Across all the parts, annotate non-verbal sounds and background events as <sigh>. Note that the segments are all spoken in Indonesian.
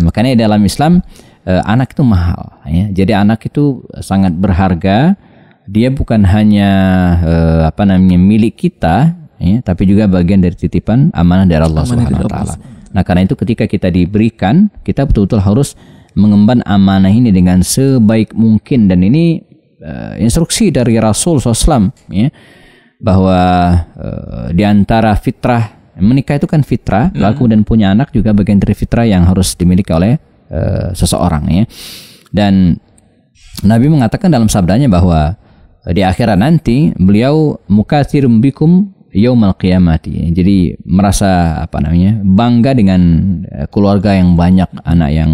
makanya dalam Islam eh, anak itu mahal. Ya. Jadi anak itu sangat berharga. Dia bukan hanya eh, apa namanya milik kita, ya, tapi juga bagian dari titipan amanah dari Allah Subhanahu Wa Taala. Nah karena itu ketika kita diberikan, kita betul-betul harus mengemban amanah ini dengan sebaik mungkin dan ini uh, instruksi dari Rasul SAW ya bahwa uh, di antara fitrah Menikah itu kan fitrah, hmm. laku dan punya anak juga bagian dari fitrah yang harus dimiliki oleh uh, seseorang ya. Dan Nabi mengatakan dalam sabdanya bahwa di akhirat nanti beliau mukatsirum bikum yaumal qiyamati. Jadi merasa apa namanya? bangga dengan eh, keluarga yang banyak, anak yang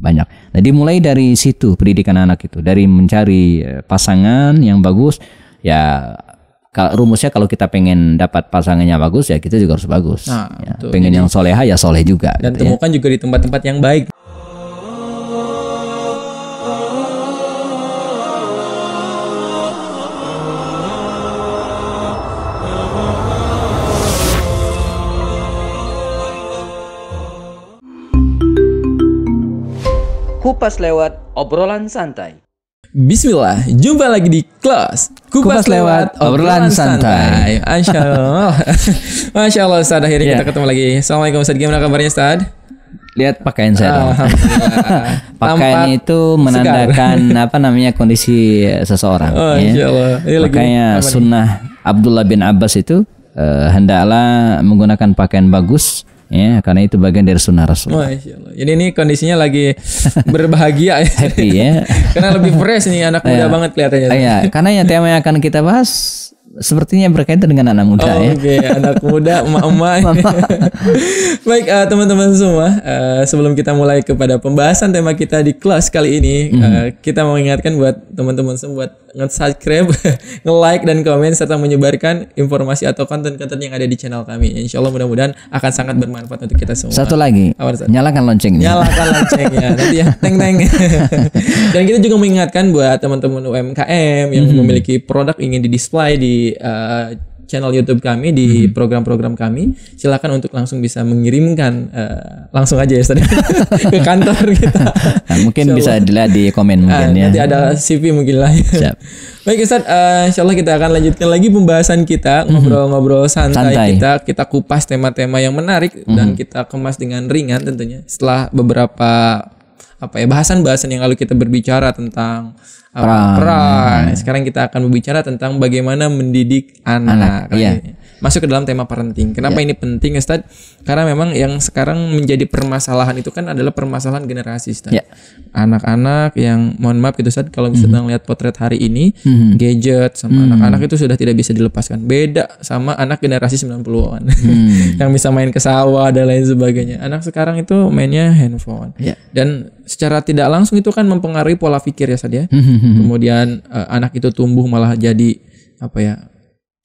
banyak. Nah, dimulai dari situ pendidikan anak itu, dari mencari eh, pasangan yang bagus, ya kalau rumusnya kalau kita pengen dapat pasangannya bagus ya kita juga harus bagus. Nah, ya, betul. pengen Jadi, yang soleha ya soleh juga. Dan gitu ya. temukan ya. juga di tempat-tempat yang baik. Kupas lewat obrolan santai. Bismillah, jumpa lagi di kelas Kupas, Kupas lewat, obrolan santai. Masya Allah, <laughs> Masya Allah Ustaz, akhirnya yeah. kita iya. ketemu lagi Assalamualaikum Ustaz, gimana kabarnya Ustaz? Lihat pakaian saya dong. <laughs> pakaian itu menandakan segar. <laughs> apa namanya kondisi seseorang. Oh, Allah. Ya, Makanya sunnah Abdullah bin Abbas itu uh, hendaklah menggunakan pakaian bagus Ya, karena itu bagian dari sunnah Rasul. Masya Allah. ini kondisinya lagi <laughs> berbahagia ya. Happy ya. <laughs> karena lebih fresh nih anak muda iya. banget kelihatannya. Iya, karena yang tema yang akan kita bahas sepertinya berkaitan dengan anak muda oh, ya. Oke, okay. anak <laughs> muda, emak-emak. <laughs> Baik, uh, teman-teman semua, uh, sebelum kita mulai kepada pembahasan tema kita di kelas kali ini, mm uh, kita mau ingatkan buat teman-teman semua buat nge-subscribe, <laughs> nge-like dan komen serta menyebarkan informasi atau konten-konten yang ada di channel kami. Insya Allah mudah-mudahan akan sangat bermanfaat untuk kita semua. Satu lagi, Awal, nyalakan loncengnya. Nyalakan loncengnya nanti ya, teng teng. dan kita juga mengingatkan buat teman-teman UMKM yang mm memiliki produk ingin didisplay di uh, channel YouTube kami di mhm. program-program kami silakan untuk langsung bisa mengirimkan uh, langsung aja ya <laughs> ke kantor kita nah, mungkin bisa dilihat di komen ah, mungkin uh, ya nanti ada CV mungkin lah Siap. baik Ustaz uh, Insya Allah kita akan lanjutkan lagi pembahasan kita mhm. ngobrol-ngobrol santai, santai kita kita kupas tema-tema yang menarik mm -hmm. dan kita kemas dengan ringan tentunya setelah beberapa apa ya bahasan-bahasan yang lalu kita berbicara tentang uh, peran. Sekarang kita akan berbicara tentang bagaimana mendidik anak. anak iya. Gitu masuk ke dalam tema parenting. Kenapa yeah. ini penting, Ustaz? Karena memang yang sekarang menjadi permasalahan itu kan adalah permasalahan generasi, Ustaz. Yeah. Anak-anak yang mohon maaf gitu, Ustaz, kalau misalnya mm -hmm. lihat potret hari ini, mm -hmm. gadget sama mhm. anak-anak mm -hmm. itu sudah tidak bisa dilepaskan. Beda sama anak generasi 90-an. Mm -hmm. yang bisa main ke sawah dan lain sebagainya. Anak sekarang itu mainnya handphone. Yeah. Dan secara tidak langsung itu kan mempengaruhi pola pikir ya Sad ya. Mhm. Kemudian uh, anak itu tumbuh malah jadi apa ya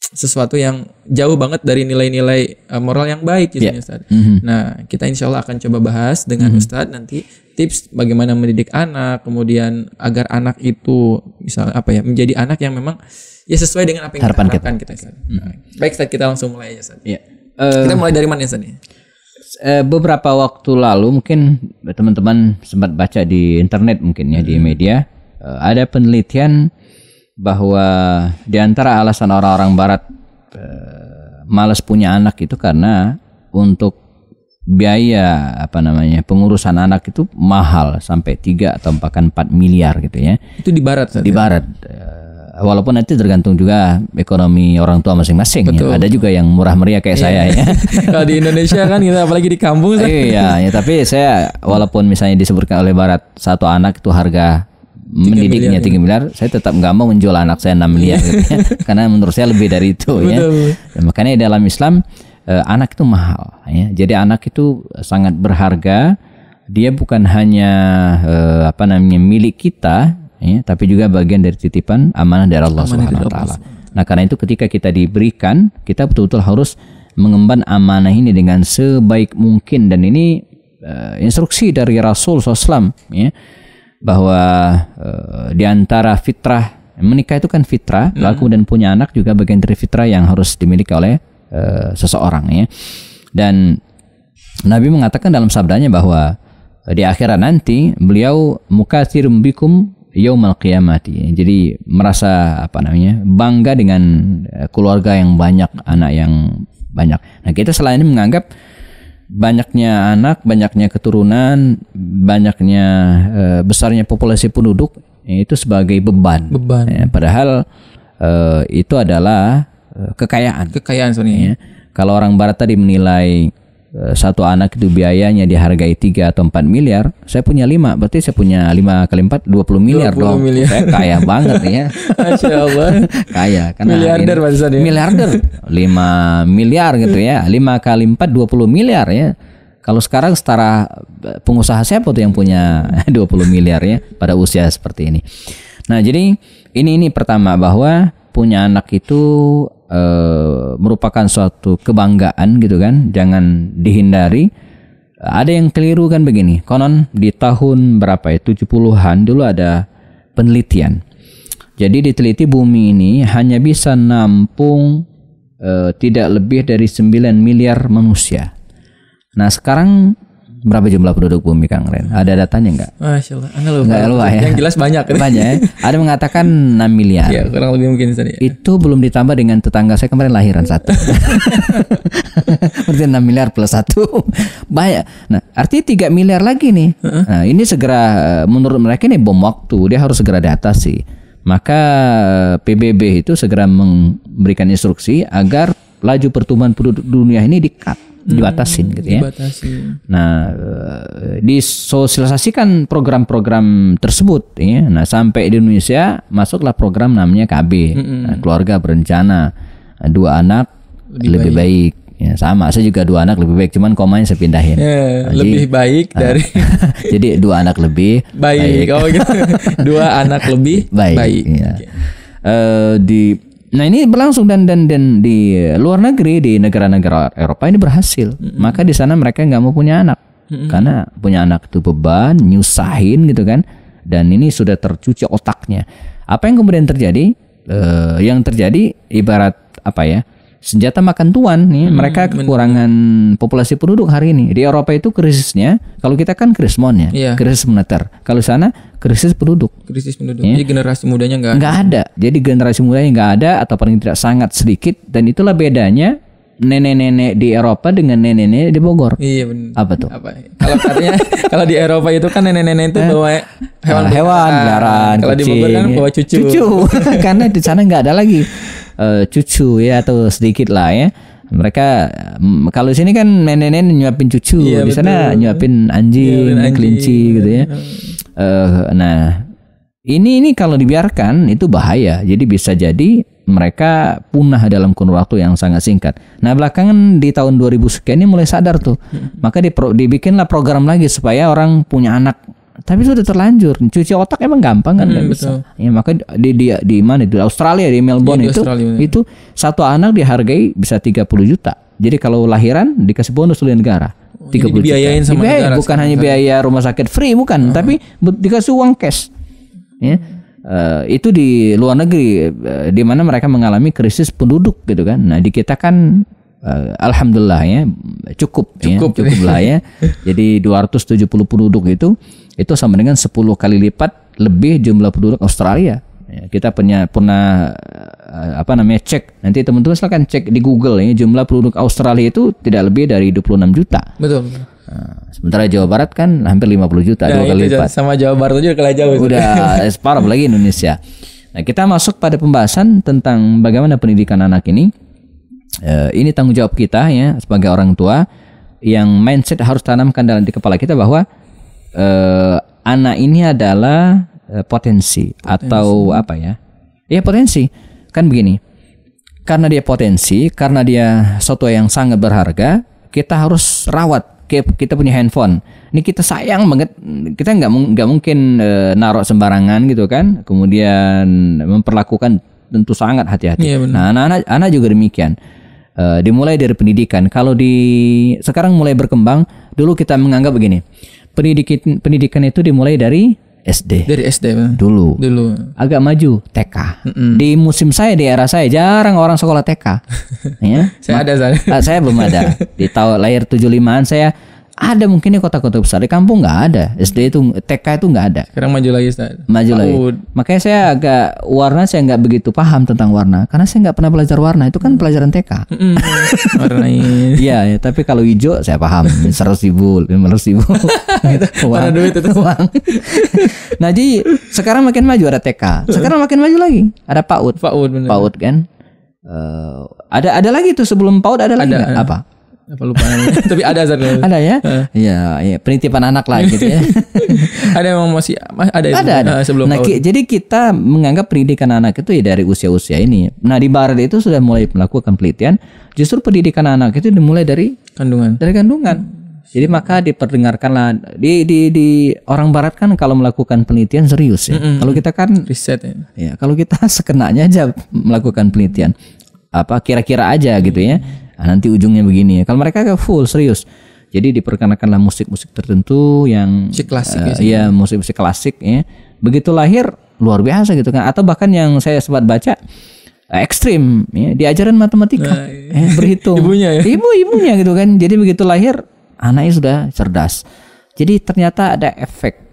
sesuatu yang jauh banget dari nilai-nilai eh, moral yang baik gitu yeah. Ustaz. Mm-hmm. Nah, kita insya Allah akan coba bahas dengan mm-hmm. Ustadz nanti tips bagaimana mendidik anak, kemudian agar anak itu misalnya apa ya, menjadi anak yang memang ya sesuai dengan apa yang harapan kita harapkan kita, kita gitu, Ustaz. Mm-hmm. Nah, baik Ustaz, kita langsung mulai aja Ustaz. Yeah. Uh, kita eh, mulai dari mana Ustaz eh, beberapa waktu lalu mungkin teman-teman sempat baca di internet mungkin ya mm-hmm. di mhm. media ada penelitian bahwa di antara alasan orang-orang barat eh, malas punya anak itu karena untuk biaya apa namanya pengurusan anak itu mahal sampai 3 atau bahkan 4 miliar gitu ya. Itu di barat Di Di ya? barat. Eh, walaupun nanti tergantung juga ekonomi orang tua masing-masing. Ya. Ada juga yang murah meriah kayak iya. saya ya. <laughs> Kalau di Indonesia kan kita apalagi di kampung. iya, ya, tapi saya walaupun misalnya disebutkan oleh barat satu anak itu harga mendidiknya tiga gitu. miliar, saya tetap nggak mau menjual anak saya 6 miliar gitu ya. <laughs> karena menurut saya lebih dari itu ya. Betul. makanya dalam Islam eh, anak itu mahal ya. Jadi anak itu sangat berharga. Dia bukan hanya eh, apa namanya milik kita ya, tapi juga bagian dari titipan amanah dari Allah Subhanahu wa taala. Nah, karena itu ketika kita diberikan, kita betul-betul harus mengemban amanah ini dengan sebaik mungkin dan ini uh, instruksi dari Rasul SAW ya bahwa uh, di antara fitrah menikah itu kan fitrah, hmm. laku dan punya anak juga bagian dari fitrah yang harus dimiliki oleh uh, seseorang ya. Dan Nabi mengatakan dalam sabdanya bahwa eh, di akhirat nanti beliau mukatsirum bikum yaumal qiyamati. Jadi merasa apa namanya? bangga dengan keluarga yang banyak, anak yang banyak. Nah, kita selain ini menganggap banyaknya anak, banyaknya keturunan, banyaknya e, besarnya populasi penduduk ya itu sebagai beban. Beban. Ya, padahal e, itu adalah eh, kekayaan. Kekayaan sebenarnya. Ya. Kalau orang Barat tadi menilai Eh, satu anak itu biayanya dihargai 3 atau 4 miliar, saya punya 5, berarti saya punya 5 kali 4 20 miliar 20 dong. Miliar. Saya kaya banget ya. <laughs> Masya Allah. <laughs> kaya karena miliarder bahasa ya. Miliarder. 5 miliar gitu ya. 5 kali 4 20 miliar ya. Kalau sekarang setara eh, pengusaha siapa tuh yang punya 20 <laughs> miliar ya pada usia seperti ini. Nah, jadi ini ini pertama bahwa punya anak itu e, merupakan suatu kebanggaan gitu kan, jangan dihindari. Ada yang keliru kan begini. Konon di tahun berapa ya 70-an dulu ada penelitian. Jadi diteliti bumi ini hanya bisa nampung e, tidak lebih dari 9 miliar manusia. Nah, sekarang Berapa jumlah penduduk bumi Kang Ren? Ada datanya enggak? Masyaallah. Allah, lupa. Nggak ya. Yang jelas banyak. kan <laughs> Banyak ya. Ada mengatakan 6 miliar. Iya, kurang lebih mungkin tadi. Ya. Itu belum ditambah dengan tetangga saya kemarin lahiran satu. <laughs> Berarti 6 miliar plus satu. Banyak. Nah, artinya 3 miliar lagi nih. Nah, ini segera eh, menurut mereka ini bom waktu. Dia harus segera diatasi. Maka eh, PBB itu segera memberikan instruksi agar laju pertumbuhan penduduk dunia ini dikat dibatasin hmm, gitu ya. Dibatasin. Nah, eh, disosialisasikan program-program tersebut ya. Nah, sampai di Indonesia masuklah program namanya KB, hmm, hmm nah, keluarga berencana. Eh, dua anak lebih, lebih baik. baik. Ya, sama, saya juga dua anak lebih baik, cuman komanya saya pindahin. Yeah, ya, jadi, lebih baik ah. dari <laughs> Jadi dua anak lebih baik. baik. Oh gitu. <laughs> dua anak lebih baik. baik. Ya. Okay. Uh, eh, di Nah ini berlangsung dan dan dan di luar negeri di negara-negara Eropa ini berhasil. Mm -hmm. Maka di sana mereka nggak mau punya anak mm -hmm. karena punya anak itu beban, nyusahin gitu kan. Dan ini sudah tercuci otaknya. Apa yang kemudian terjadi? Uh, yang terjadi ibarat apa ya? senjata makan tuan nih. Hmm, mereka kekurangan bener. populasi penduduk hari ini. Di Eropa itu krisisnya, kalau kita kan krisis ya, yeah. krisis moneter. Kalau sana krisis penduduk. Krisis penduduk. Ya. Jadi generasi mudanya nggak nggak ada. Jadi generasi mudanya nggak ada atau paling tidak sangat sedikit dan itulah bedanya nenek-nenek di Eropa dengan nenek-nenek di Bogor. Iya benar. Apa tuh? Apa? Kalau katanya <laughs> kalau di Eropa itu kan nenek-nenek itu eh? bawa ah, hewan hewan peliharaan. Kalau di Bogor kan bawa cucu. Cucu. <laughs> <laughs> Karena di sana nggak ada lagi uh, cucu ya atau sedikit lah ya. Mereka mm, kalau sini kan nenek-nenek nyuapin cucu, iya, di sana betul. nyuapin anjing, iya, kelinci gitu ya. Uh, nah, ini ini kalau dibiarkan itu bahaya. Jadi bisa jadi mereka punah dalam kurun waktu yang sangat singkat. Nah belakangan di tahun 2000 sekian ini mulai sadar tuh, hmm. maka dipro, dibikinlah program lagi supaya orang punya anak. Tapi sudah terlanjur, cuci otak emang gampang kan, hmm, bisa. Ya maka di di di mana di Australia di Melbourne ya, itu Australia, itu satu anak dihargai bisa 30 juta. Jadi kalau lahiran dikasih bonus oleh negara. 30 puluh juta. sama dibiayain, negara bukan hanya biaya rumah sakit free bukan, uh hmm. -huh. tapi dikasih uang cash. Ya. Eh, itu di luar negeri uh, di mana mereka mengalami krisis penduduk gitu kan. Nah, di kita kan uh, alhamdulillah ya cukup cukup ya, cukup lah ya. <laughs> Jadi 270 penduduk itu itu sama dengan 10 kali lipat lebih jumlah penduduk Australia. Ya, kita punya pernah apa namanya cek nanti teman-teman silahkan cek di Google ya jumlah penduduk Australia itu tidak lebih dari 26 juta. Betul. Nah, sementara Jawa Barat kan hampir 50 juta nah, dua kali lipat. Sama Jawa Barat juga kalah jauh. Udah <laughs> eh, separuh lagi Indonesia. Nah, kita masuk pada pembahasan tentang bagaimana pendidikan anak ini. E, ini tanggung jawab kita ya sebagai orang tua yang mindset harus tanamkan dalam di kepala kita bahwa e, anak ini adalah potensi, potensi atau apa ya? Ya potensi. Kan begini. Karena dia potensi, karena dia sesuatu yang sangat berharga, kita harus rawat kita punya handphone. Ini kita sayang banget, kita nggak nggak mungkin e, eh, narok sembarangan gitu kan. Kemudian memperlakukan tentu sangat hati-hati. Iya, nah, anak-anak anak juga demikian. E, dimulai dari pendidikan. Kalau di sekarang mulai berkembang, dulu kita menganggap begini, pendidikan pendidikan itu dimulai dari SD. Dari SD. Dulu. Dulu. Agak maju TK. Mm -mm. Di musim saya di era saya jarang orang sekolah TK. <laughs> ya. Saya ada saya. Ah, saya belum ada. <laughs> Di tahun lahir 75-an saya ada mungkin di kota-kota besar di kampung nggak ada SD itu TK itu nggak ada sekarang maju lagi Ustaz. maju lagi makanya saya agak warna saya nggak begitu paham tentang warna karena saya nggak pernah belajar warna itu kan pelajaran TK warna <laughs> iya ya, tapi kalau hijau saya paham seratus ribu lima ratus ribu warna <laughs> duit itu <laughs> uang nah jadi sekarang makin maju ada TK sekarang makin maju lagi ada PAUD PAUD bener. PAUD kan uh, ada ada lagi tuh sebelum PAUD ada, ada lagi ada, ada. apa apa lupa namanya <laughs> tapi ada azan ada ya eh. iya ya, penitipan anak lah gitu ya <laughs> ada yang masih ada ya ada, sebelum, ada. Eh, sebelum nah ki, jadi kita menganggap pendidikan anak itu ya dari usia-usia ini nah di barat itu sudah mulai melakukan penelitian justru pendidikan anak itu dimulai dari kandungan dari kandungan jadi maka diperdengarkanlah di di di orang barat kan kalau melakukan penelitian serius ya. Mm -mm. Kalau kita kan riset ya. ya. kalau kita <laughs> sekenanya aja melakukan penelitian apa kira-kira aja gitu ya Nah, nanti ujungnya begini ya. Kalau mereka full serius. Jadi diperkenalkanlah musik-musik tertentu yang musik klasik uh, ya, iya, musik-musik klasik ya. Begitu lahir luar biasa gitu kan. Atau bahkan yang saya sempat baca eh, ekstrim ya di matematika nah, iya. eh, berhitung <laughs> ibunya ya ibu ibunya gitu kan jadi begitu lahir anaknya sudah cerdas jadi ternyata ada efek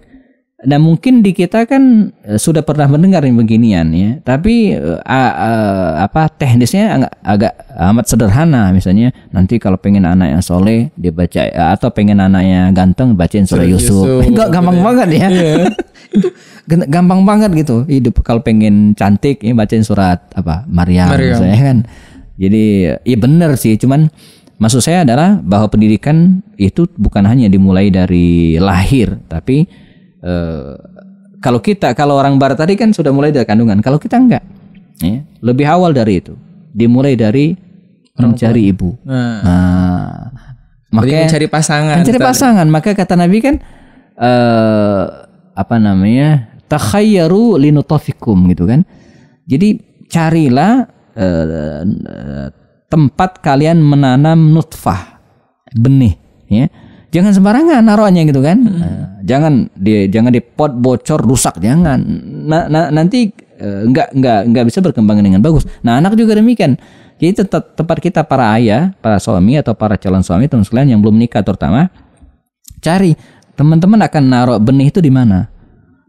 Nah mungkin di kita kan eh, sudah pernah mendengar yang beginian ya, tapi uh, uh, apa teknisnya agak, agak amat sederhana misalnya nanti kalau pengen anak yang soleh dibaca eh, atau pengen anaknya ganteng bacain surah Yusuf, Enggak gitu gampang ya. banget ya, iya. <laughs> itu gampang banget gitu hidup kalau pengen cantik ya bacain surat apa Maryam, Maryam. misalnya kan, jadi ya benar sih cuman maksud saya adalah bahwa pendidikan itu bukan hanya dimulai dari lahir tapi e, kalau kita, kalau orang barat tadi kan sudah mulai dari kandungan. Kalau kita enggak, ya, lebih awal dari itu. Dimulai dari mencari ibu. Nah, nah makanya mencari pasangan. Mencari pasangan. Maka kata Nabi kan e, apa namanya? Takhayyaru linutafikum gitu kan. Jadi carilah uh, tempat kalian menanam nutfah benih ya jangan sembarangan naruhannya gitu kan hmm. Nah, jangan di jangan di pot bocor rusak jangan nah, na, nanti eh, nggak nggak nggak bisa berkembang dengan bagus nah anak juga demikian jadi te tempat kita para ayah para suami atau para calon suami teman sekalian yang belum nikah terutama cari teman-teman akan naruh benih itu di mana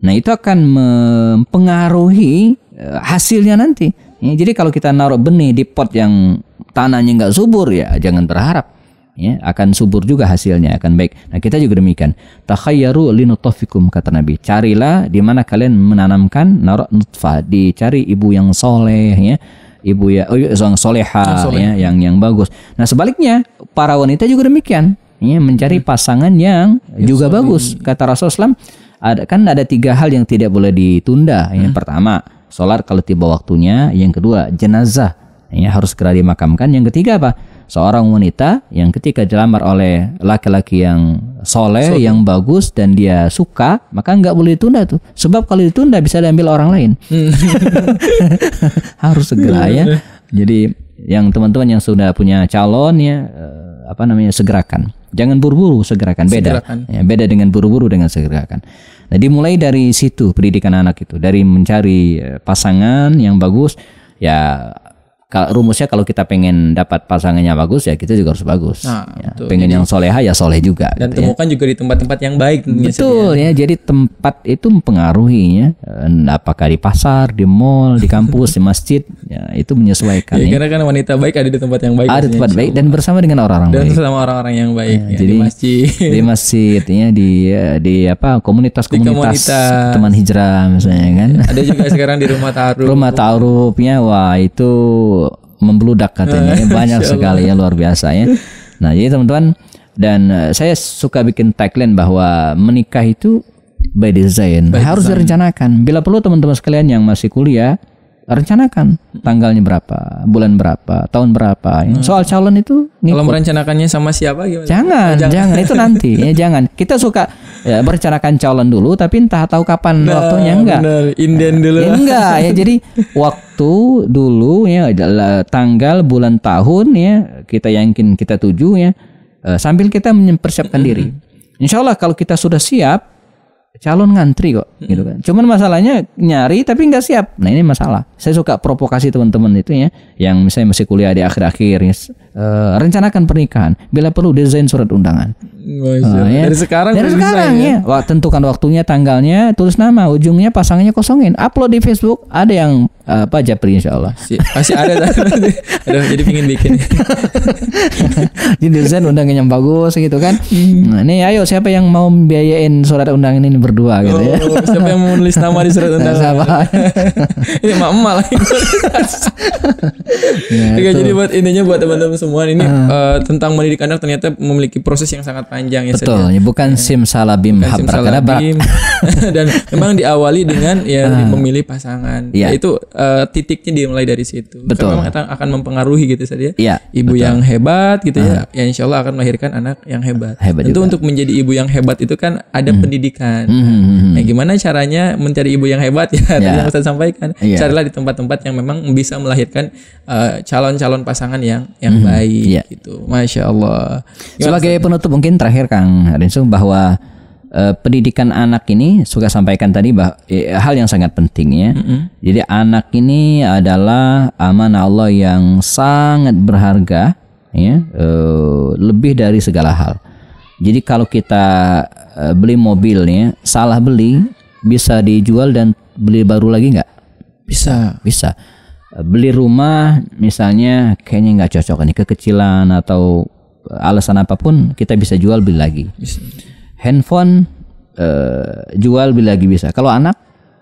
nah itu akan mempengaruhi e, hasilnya nanti jadi kalau kita naruh benih di pot yang tanahnya nggak subur ya jangan berharap ya akan subur juga hasilnya akan baik. Nah, kita juga demikian. Takhayyaru linutafikum kata Nabi. Carilah di mana kalian menanamkan narok nutfa dicari ibu yang soleh ya ibu ya oh, iya, yang soleha Soleh. ya yang yang bagus. Nah sebaliknya para wanita juga demikian ya mencari hmm. pasangan yang ya, juga sorry. bagus kata Rasulullah ada kan ada tiga hal yang tidak boleh ditunda ya. hmm. yang pertama sholat kalau tiba waktunya yang kedua jenazah ya harus segera dimakamkan yang ketiga apa seorang wanita yang ketika dilamar oleh laki-laki yang soleh, so, yang bagus dan dia suka, maka nggak boleh ditunda tuh. Sebab kalau ditunda bisa diambil orang lain. Hmm. <laughs> Harus segera ya. Hmm. Jadi yang teman-teman yang sudah punya calon ya eh, apa namanya segerakan. Jangan buru-buru, segerakan. Beda. Segerakan. Ya, beda dengan buru-buru dengan segerakan. Nah, dimulai dari situ pendidikan anak itu, dari mencari eh, pasangan yang bagus ya kalau rumusnya kalau kita pengen dapat pasangannya bagus ya kita juga harus bagus. Nah, ya, betul. pengen jadi, yang soleha ya soleh juga. Dan gitu ya. temukan ya. juga di tempat-tempat yang baik. Betul ya. ya. Jadi tempat itu mempengaruhinya. Eh, apakah di pasar, di mall, di kampus, di masjid, ya, itu menyesuaikan. Ya, ya. Karena kan wanita baik ada di tempat yang baik. Ada tempat baik dan bersama dengan orang-orang baik. Dan bersama orang-orang yang baik. Ya, ya, jadi di masjid, di masjid ya di ya, di apa komunitas-komunitas komunitas. teman hijrah misalnya kan. Ada juga sekarang di rumah <laughs> taruh. Rumah taruhnya wah itu membludak katanya ya. <laughs> banyak sekali ya luar biasa ya. Nah jadi teman-teman dan eh, saya suka bikin tagline bahwa menikah itu by design by harus direncanakan. Bila perlu teman-teman sekalian yang masih kuliah rencanakan tanggalnya berapa, bulan berapa, tahun berapa. Hmm. Soal calon itu ngikut. kalau merencanakannya sama siapa gimana? Jangan, oh, jangan, itu nanti <laughs> ya jangan. Kita suka ya, merencanakan calon dulu tapi entah tahu kapan nah, waktunya enggak. Benar, Inden dulu. Ya, enggak ya jadi waktu dulu ya adalah tanggal, bulan, tahun ya kita yakin kita tuju ya eh, sambil kita mempersiapkan diri. Insya Allah kalau kita sudah siap calon ngantri kok hmm. gitu kan cuman masalahnya nyari tapi nggak siap nah ini masalah saya suka provokasi teman-teman itu ya yang misalnya masih kuliah di akhir-akhir uh, rencanakan pernikahan bila perlu desain surat undangan uh, ya. dari sekarang dari sekarang ya. ya tentukan waktunya tanggalnya tulis nama ujungnya pasangannya kosongin upload di Facebook ada yang uh, apa Japri insya Allah masih ada <laughs> Aduh, jadi pingin bikin jadi desain undangan yang bagus gitu kan hmm. nah, ini ayo siapa yang mau biayain surat undangan ini berdua gitu ya. Oh, oh, siapa yang mau nama di surat undangan? <laughs> Siapa? <laughs> ini emak-emak lagi. ya, nah, jadi buat intinya buat teman-teman semua ini uh, uh, tentang mendidik anak ternyata memiliki proses yang sangat panjang ya. Betul, ya. ya, bukan ya. salabim bukan bim <laughs> dan memang diawali dengan ya uh, memilih pasangan. Ya. Itu uh, eh, titiknya dimulai dari situ. Betul. Karena memang akan mempengaruhi gitu saja. Ya, iya, ibu betul. yang hebat gitu uh. ya. Ah. Ya insya Allah akan melahirkan anak yang hebat. Hebat Tentu juga. untuk menjadi ibu yang hebat itu kan ada hmm. pendidikan. Hmm, hmm, hmm, hmm. Nah, gimana caranya mencari ibu yang hebat <laughs> ya? Yeah. Tadi ya. yang Ustaz sampaikan, yeah. carilah di tempat-tempat yang memang bisa melahirkan uh, calon-calon pasangan yang yang hmm. baik yeah. gitu. Masya Allah. Gimana Sebagai Ustaz? penutup mungkin terakhir Kang Rinsu bahwa Uh, pendidikan anak ini suka sampaikan tadi bah eh, hal yang sangat penting ya. Mm -hmm. Jadi anak ini adalah amanah Allah yang sangat berharga ya, uh, lebih dari segala hal. Jadi kalau kita beli eh, beli mobilnya, salah beli bisa dijual dan beli baru lagi nggak? Bisa, bisa. Eh, beli rumah misalnya kayaknya nggak cocok nih kekecilan atau eh, alasan apapun kita bisa jual beli lagi. Bisa. Handphone eh, jual beli lagi bisa. Kalau anak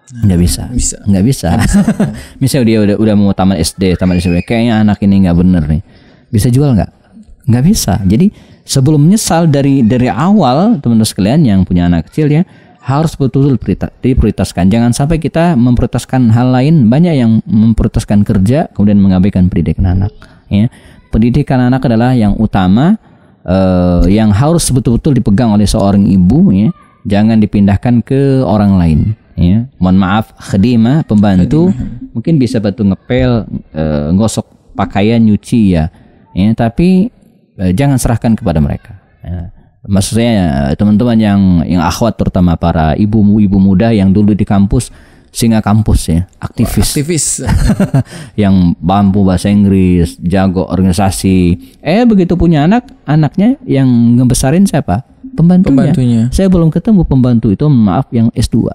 nah, nggak bisa bisa nggak bisa, bisa. <laughs> misalnya dia udah udah mau taman SD taman SMP kayaknya anak ini nggak bener nih bisa jual nggak nggak bisa jadi sebelum menyesal dari dari awal teman-teman sekalian yang punya anak kecil ya harus betul-betul diprioritaskan. Jangan sampai kita memprioritaskan hal lain. Banyak yang memprioritaskan kerja kemudian mengabaikan pendidikan anak. Ya. Pendidikan anak adalah yang utama eh, yang harus betul-betul dipegang oleh seorang ibu. Ya. Jangan dipindahkan ke orang lain. Ya. Mohon maaf, khedimah pembantu khedima. mungkin bisa bantu ngepel, eh, ngosok pakaian, nyuci ya. Ya, tapi Eh, jangan serahkan kepada mereka. Ya. Maksudnya eh, teman-teman yang yang akhwat terutama para ibu-ibu muda yang dulu di kampus singa kampus ya, aktivis. aktivis. <laughs> yang mampu bahasa Inggris, jago organisasi. Eh begitu punya anak, anaknya yang ngebesarin siapa? Pembantunya. Pembantunya. Saya belum ketemu pembantu itu, maaf yang S2.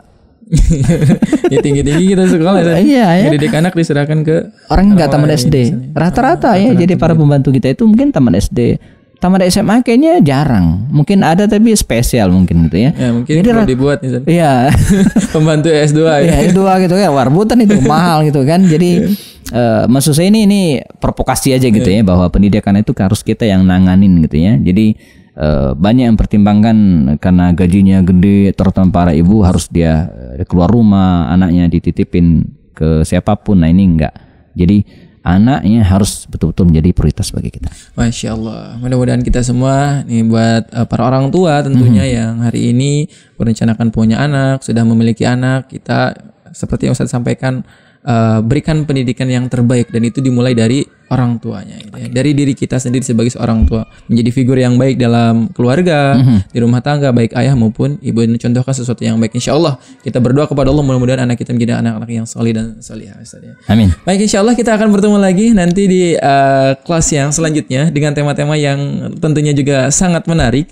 <laughs> ya tinggi tinggi kita sekolah ya, iya, ya. didik anak diserahkan ke orang nggak taman SD rata-rata ya jadi para pembantu kita itu mungkin taman SD taman SMA kayaknya jarang mungkin ada tapi spesial mungkin itu ya, ya mungkin jadi kalau dibuat misalnya iya <laughs> <laughs> pembantu S2 ya, iya, s dua gitu ya warbutan itu mahal gitu kan jadi uh, maksud saya ini ini provokasi aja gitu ya bahwa pendidikan itu harus kita yang nanganin gitu ya jadi Eh, banyak yang pertimbangkan karena gajinya gede terutama para ibu harus dia eh, keluar rumah anaknya dititipin ke siapapun nah ini enggak jadi anaknya harus betul-betul menjadi prioritas bagi kita. Masya Allah, mudah-mudahan kita semua nih buat uh, para orang tua tentunya mm -hmm. yang hari ini merencanakan punya anak, sudah memiliki anak, kita seperti yang saya sampaikan uh, berikan pendidikan yang terbaik dan itu dimulai dari orang tuanya gitu ya. dari diri kita sendiri sebagai seorang tua menjadi figur yang baik dalam keluarga mm -hmm. di rumah tangga baik ayah maupun ibu ini contohkan sesuatu yang baik insya Allah kita berdoa kepada Allah mudah-mudahan anak kita menjadi anak-anak yang solih dan soleh ya. amin baik insya Allah kita akan bertemu lagi nanti di uh, kelas yang selanjutnya dengan tema-tema yang tentunya juga sangat menarik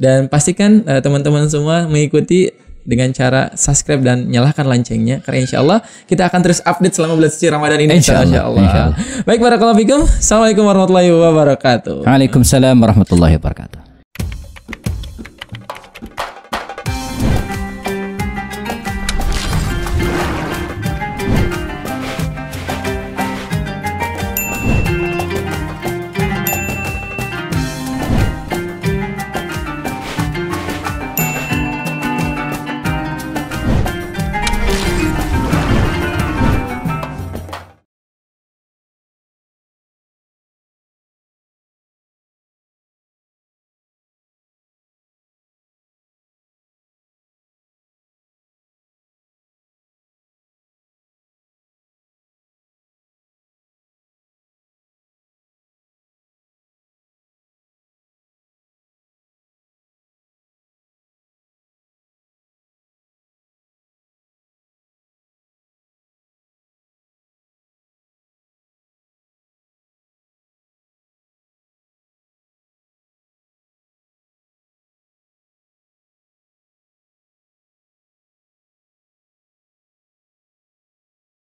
dan pastikan uh, eh, teman -teman semua mengikuti dengan cara subscribe dan nyalakan loncengnya karena insya Allah kita akan terus update selama bulan suci Ramadan ini insya, insya Allah. Insya Allah. Baik Assalamualaikum warahmatullahi wabarakatuh. Waalaikumsalam warahmatullahi wabarakatuh.